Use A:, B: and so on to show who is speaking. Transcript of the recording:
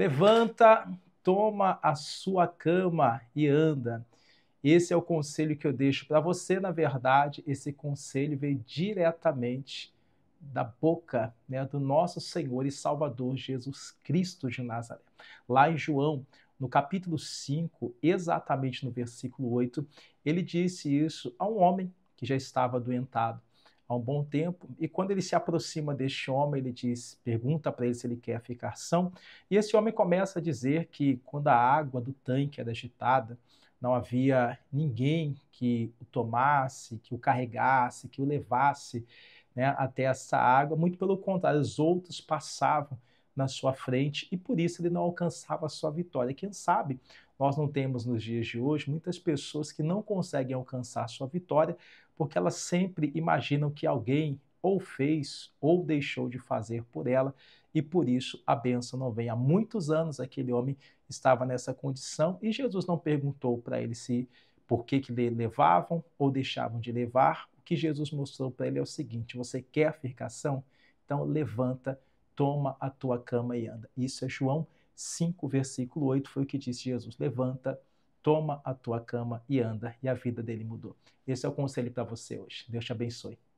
A: Levanta, toma a sua cama e anda. Esse é o conselho que eu deixo para você, na verdade, esse conselho vem diretamente da boca né, do nosso Senhor e Salvador Jesus Cristo de Nazaré. Lá em João, no capítulo 5, exatamente no versículo 8, ele disse isso a um homem que já estava adoentado há um bom tempo. E quando ele se aproxima deste homem, ele diz, pergunta para ele se ele quer ficar são. E esse homem começa a dizer que quando a água do tanque era agitada, não havia ninguém que o tomasse, que o carregasse, que o levasse né, até essa água. Muito pelo contrário, os outros passavam na sua frente e por isso ele não alcançava a sua vitória. Quem sabe nós não temos nos dias de hoje muitas pessoas que não conseguem alcançar a sua vitória porque elas sempre imaginam que alguém ou fez ou deixou de fazer por ela e por isso a benção não vem. Há muitos anos aquele homem estava nessa condição e Jesus não perguntou para ele se por que, que levavam ou deixavam de levar. O que Jesus mostrou para ele é o seguinte: você quer a fircação? Então levanta toma a tua cama e anda. Isso é João 5, versículo 8, foi o que disse Jesus: levanta, toma a tua cama e anda. E a vida dele mudou. Esse é o conselho para você hoje. Deus te abençoe.